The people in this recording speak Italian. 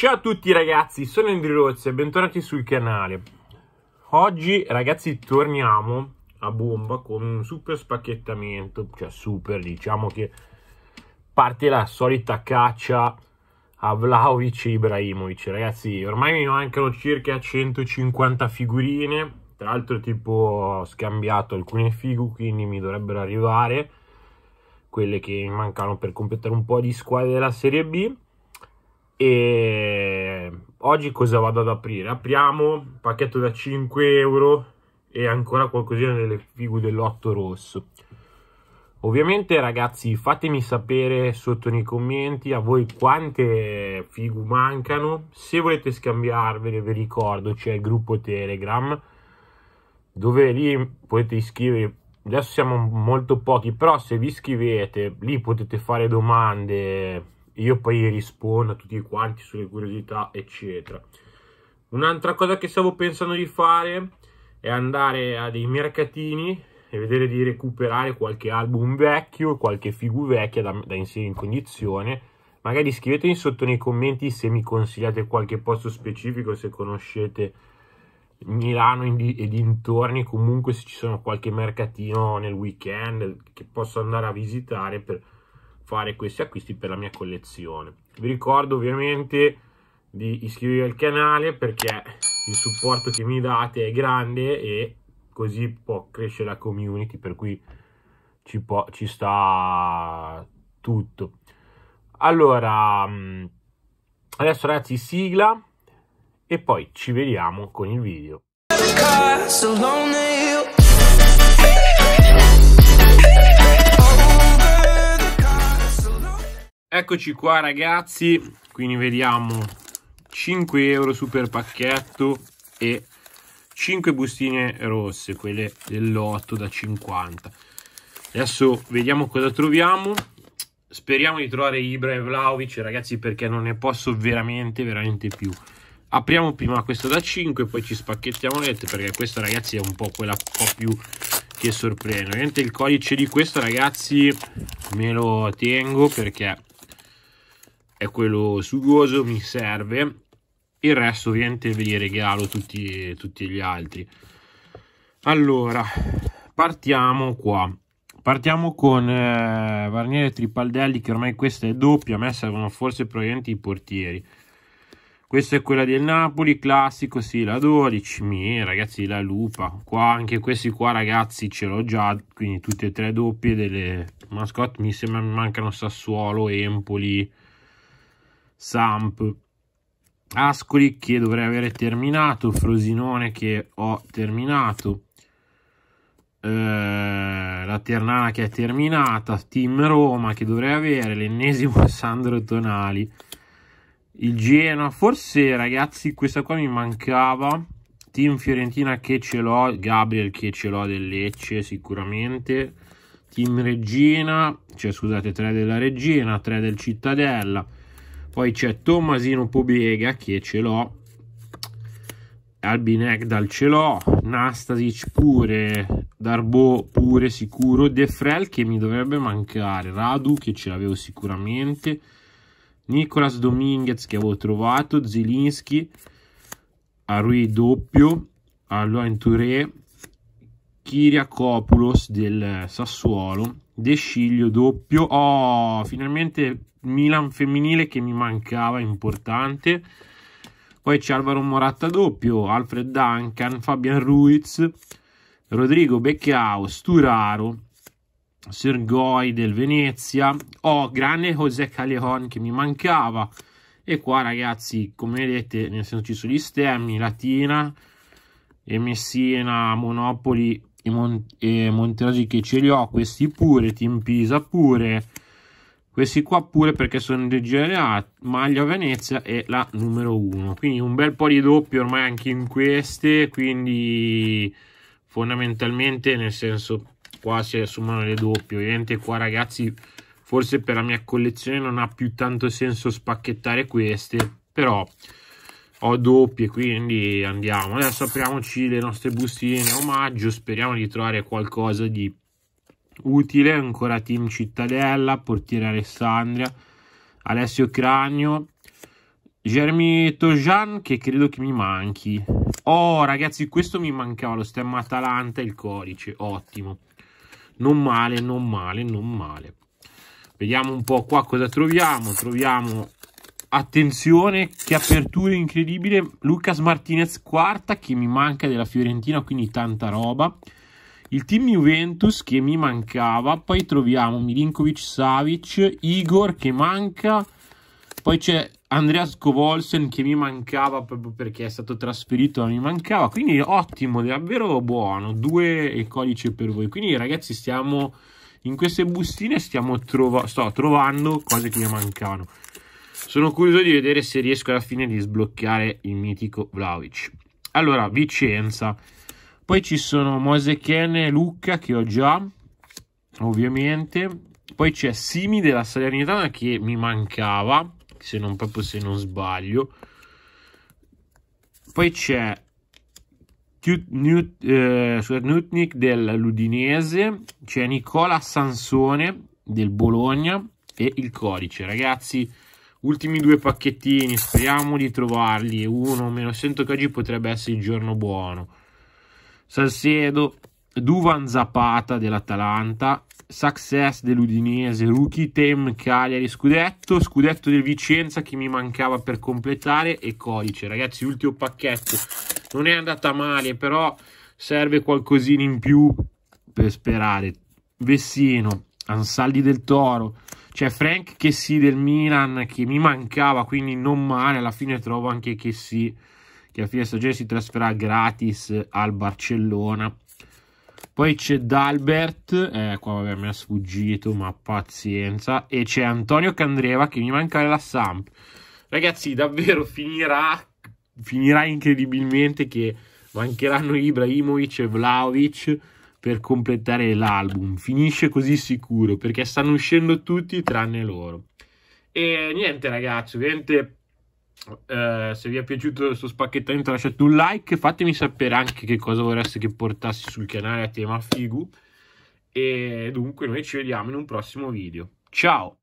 Ciao a tutti ragazzi, sono Andrew Rozzi e bentornati sul canale. Oggi ragazzi torniamo a bomba con un super spacchettamento, cioè super diciamo che parte la solita caccia a Vlaovic e Ibrahimovic. Ragazzi ormai mi mancano circa 150 figurine, tra l'altro tipo ho scambiato alcune figu quindi mi dovrebbero arrivare quelle che mi mancano per completare un po' di squadre della Serie B e oggi cosa vado ad aprire? Apriamo pacchetto da 5 euro e ancora qualcosina delle figu dell'otto rosso. Ovviamente ragazzi fatemi sapere sotto nei commenti a voi quante figu mancano, se volete scambiarvele vi ricordo c'è il gruppo Telegram dove lì potete iscrivervi, adesso siamo molto pochi però se vi iscrivete lì potete fare domande io poi rispondo a tutti quanti sulle curiosità, eccetera. Un'altra cosa che stavo pensando di fare è andare a dei mercatini e vedere di recuperare qualche album vecchio, qualche figura vecchia da, da inserire in condizione. Magari scrivetemi sotto nei commenti se mi consigliate qualche posto specifico, se conoscete Milano e dintorni, comunque se ci sono qualche mercatino nel weekend che posso andare a visitare per fare questi acquisti per la mia collezione. Vi ricordo ovviamente di iscrivervi al canale perché il supporto che mi date è grande e così può crescere la community per cui ci, può, ci sta tutto. Allora, mm, adesso ragazzi sigla e poi ci vediamo con il video. Eccoci qua ragazzi, quindi vediamo 5 euro super pacchetto e 5 bustine rosse, quelle del da 50. Adesso vediamo cosa troviamo. Speriamo di trovare Ibra e Vlaovic ragazzi perché non ne posso veramente veramente più. Apriamo prima questo da 5 poi ci spacchettiamo l'ette perché questa ragazzi è un po' quella un po' più che sorprende. Ovviamente il codice di questo ragazzi me lo tengo perché è quello sugoso, mi serve. Il resto ovviamente ve li regalo tutti, tutti gli altri. Allora, partiamo qua. Partiamo con eh, Varniere Tripaldelli, che ormai questa è doppia, a me servono forse probabilmente i portieri. Questa è quella del Napoli, classico, sì, la 12, mie, ragazzi, la lupa. Qua, anche questi qua, ragazzi, ce l'ho già, quindi tutte e tre doppie delle mascotte. Mi sembra mi mancano Sassuolo, Empoli, Samp. Ascoli che dovrei avere terminato, Frosinone che ho terminato, eh, la Ternana che è terminata, Team Roma che dovrei avere, l'ennesimo Sandro Tonali, il Genoa, forse ragazzi questa qua mi mancava, Team Fiorentina che ce l'ho, Gabriel che ce l'ho del Lecce sicuramente, Team Regina, cioè scusate 3 della Regina, 3 del Cittadella, poi c'è Tommasino Pobega che ce l'ho, Albin Ekdal ce l'ho, Nastasic pure, Darbo pure sicuro, De Frel che mi dovrebbe mancare, Radu che ce l'avevo sicuramente, Nicolas Dominguez che avevo trovato, Zilinski, Arui doppio, Aloin Touré, Kiriakopoulos del Sassuolo, De Sciglio doppio, oh finalmente Milan femminile che mi mancava, importante. Poi c'è Alvaro Moratta doppio, Alfred Duncan, Fabian Ruiz, Rodrigo Beccao, Sturaro, Sergoi del Venezia. Oh, grande José Callejon che mi mancava. E qua ragazzi, come vedete, nel senso ci sono gli stemmi, Latina e Messina, Monopoli e, Mon e Monteroggi che ce li ho, questi pure, Team Pisa pure questi qua pure perché sono del genere A, maglia Venezia e la numero 1 quindi un bel po' di doppio ormai anche in queste quindi fondamentalmente nel senso qua si assumono le doppie ovviamente qua ragazzi forse per la mia collezione non ha più tanto senso spacchettare queste però ho doppie quindi andiamo adesso apriamoci le nostre bustine omaggio speriamo di trovare qualcosa di utile ancora team Cittadella, portiere Alessandria, Alessio Cranio, Jeremy Tojan che credo che mi manchi. Oh ragazzi questo mi mancava, lo stemma Atalanta il codice, ottimo. Non male, non male, non male. Vediamo un po' qua cosa troviamo. Troviamo, attenzione, che apertura incredibile. Lucas Martinez quarta che mi manca della Fiorentina, quindi tanta roba. Il team Juventus che mi mancava, poi troviamo Milinkovic Savic, Igor che manca, poi c'è Andreas Kovolsen che mi mancava proprio perché è stato trasferito, ma mi mancava, quindi ottimo, davvero buono, due e codice per voi. Quindi ragazzi stiamo in queste bustine stiamo trova sto trovando cose che mi mancano. Sono curioso di vedere se riesco alla fine di sbloccare il mitico Vlaovic. Allora, Vicenza. Poi ci sono Mosechen e Lucca che ho già, ovviamente. Poi c'è Simi della Salernitana che mi mancava, se non proprio se non sbaglio. Poi c'è Newt, eh, Nutnik dell'Udinese, c'è Nicola Sansone del Bologna e il codice. Ragazzi, ultimi due pacchettini, speriamo di trovarli. Uno, me lo sento che oggi potrebbe essere il giorno buono. Salcedo, Duvan Zapata dell'Atalanta, Success dell'Udinese, Rookie Tem Cagliari, Scudetto, Scudetto del Vicenza che mi mancava per completare e codice. Ragazzi, ultimo pacchetto. Non è andata male, però serve qualcosina in più per sperare. Vessino, Ansaldi del Toro, c'è Frank Chessy del Milan che mi mancava, quindi non male. Alla fine trovo anche Chessy che a fine stagione si trasferirà gratis al Barcellona. Poi c'è Dalbert, eh, qua vabbè mi ha sfuggito, ma pazienza. E c'è Antonio Candreva che mi manca la Samp. Ragazzi, davvero finirà, finirà incredibilmente che mancheranno Ibrahimovic e Vlaovic per completare l'album. Finisce così sicuro perché stanno uscendo tutti tranne loro. E niente ragazzi, ovviamente eh, se vi è piaciuto questo spacchettamento lasciate un like fatemi sapere anche che cosa vorreste che portassi sul canale a tema figu e dunque noi ci vediamo in un prossimo video ciao